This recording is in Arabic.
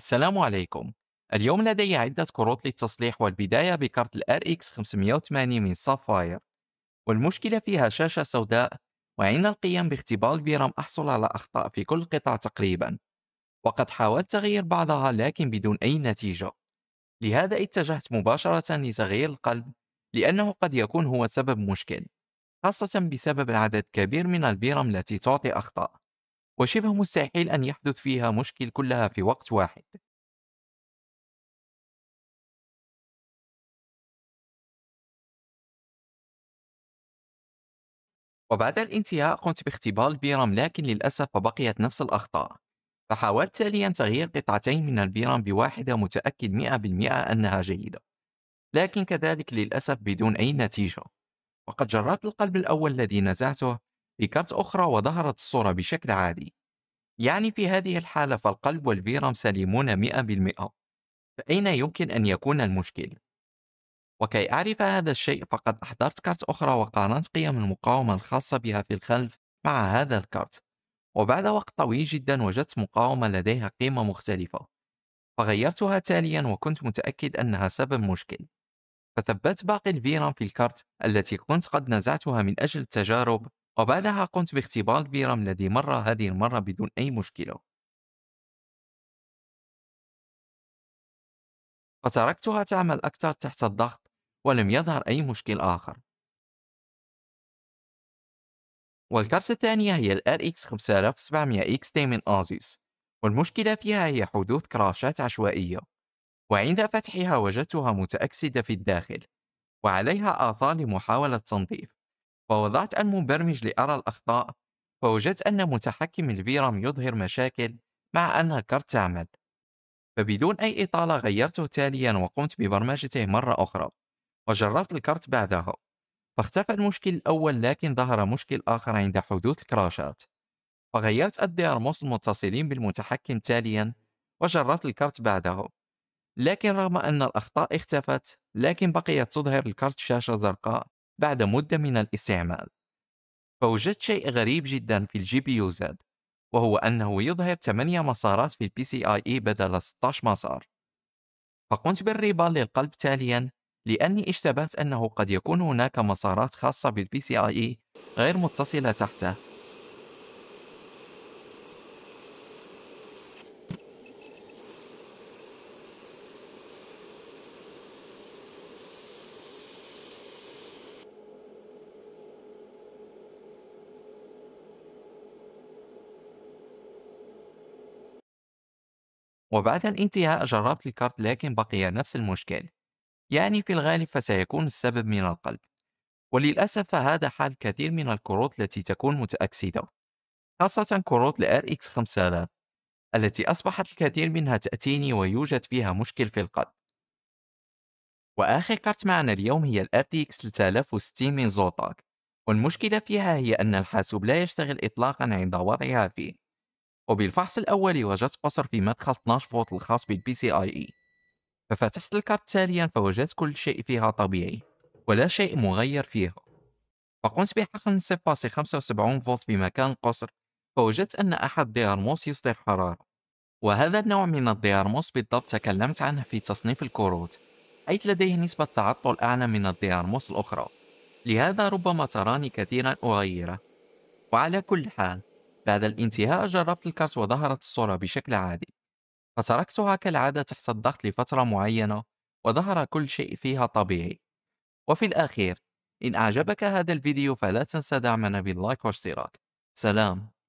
السلام عليكم اليوم لدي عدة كروت للتصليح والبداية بكارت الـ RX 580 من سافاير والمشكلة فيها شاشة سوداء وعند القيام باختبار البيرام أحصل على أخطاء في كل قطعة تقريبا وقد حاولت تغيير بعضها لكن بدون أي نتيجة لهذا اتجهت مباشرة لتغيير القلب لأنه قد يكون هو سبب مشكل خاصة بسبب العدد كبير من البيرام التي تعطي أخطاء وشبه مستحيل أن يحدث فيها مشكل كلها في وقت واحد. وبعد الانتهاء قمت باختبار البيرام لكن للأسف بقيت نفس الأخطاء فحاولت تاليا تغيير قطعتين من البيرام بواحدة متأكد 100% أنها جيدة لكن كذلك للأسف بدون أي نتيجة وقد جرات القلب الأول الذي نزعته بكرت أخرى وظهرت الصورة بشكل عادي يعني في هذه الحالة فالقلب والفيرم سليمون 100% فأين يمكن أن يكون المشكل؟ وكي أعرف هذا الشيء فقد أحضرت كارت أخرى وقارنت قيم المقاومة الخاصة بها في الخلف مع هذا الكارت وبعد وقت طويل جدا وجدت مقاومة لديها قيمة مختلفة فغيرتها تاليا وكنت متأكد أنها سبب مشكل فثبت باقي الفيرام في الكارت التي كنت قد نزعتها من أجل التجارب وبعدها قمت باختبار الفيرام الذي مر هذه المرة بدون أي مشكلة فتركتها تعمل أكثر تحت الضغط ولم يظهر أي مشكل آخر والكرسة الثانية هي الـ RX 5700X من أزيس والمشكلة فيها هي حدوث كراشات عشوائية وعند فتحها وجدتها متأكسدة في الداخل وعليها آثار لمحاولة تنظيف فوضعت المبرمج لأرى الأخطاء فوجدت أن متحكم الفيرام يظهر مشاكل مع أن الكرت تعمل فبدون أي إطالة غيرته تاليا وقمت ببرمجته مرة أخرى وجربت الكرت بعدها فاختفى المشكل الأول لكن ظهر مشكل آخر عند حدوث الكراشات فغيرت الديرموس المتصلين بالمتحكم تاليا وجربت الكرت بعده لكن رغم أن الأخطاء اختفت لكن بقيت تظهر الكرت شاشة زرقاء بعد مدة من الاستعمال فوجدت شيء غريب جدا في الجي بي يو زد وهو أنه يظهر 8 مسارات في البي سي آي إي بدل 16 مسار فقمت بالريبا للقلب تاليا لأني اشتبهت أنه قد يكون هناك مسارات خاصة بالبي سي آي إي e غير متصلة تحته وبعد الانتهاء جربت الكارت لكن بقي نفس المشكل يعني في الغالب فسيكون السبب من القلب وللأسف فهذا حال كثير من الكروت التي تكون متأكسدة خاصة كروت الـ RX 5000 التي أصبحت الكثير منها تأتيني ويوجد فيها مشكل في القلب وآخر كارت معنا اليوم هي الـ RTX 3060 من زوتاك والمشكلة فيها هي أن الحاسوب لا يشتغل إطلاقا عند وضعها فيه وبالفحص الأولي وجدت قصر في مدخل 12 فولت الخاص بالبي سي آي إي ففتحت الكارت تاليا فوجدت كل شيء فيها طبيعي ولا شيء مغير فيها فقمت بحقن 0.75 فولت في مكان القصر فوجدت أن أحد الديارموس يصدر حرارة وهذا النوع من الديارموس بالضبط تكلمت عنه في تصنيف الكروت حيث لديه نسبة تعطل أعلى من الديارموس الأخرى لهذا ربما تراني كثيرا أغيره وعلى كل حال بعد الانتهاء جربت الكرس وظهرت الصورة بشكل عادي فتركتها كالعادة تحت الضغط لفترة معينة وظهر كل شيء فيها طبيعي وفي الأخير إن أعجبك هذا الفيديو فلا تنسى دعمنا باللايك واشتراك سلام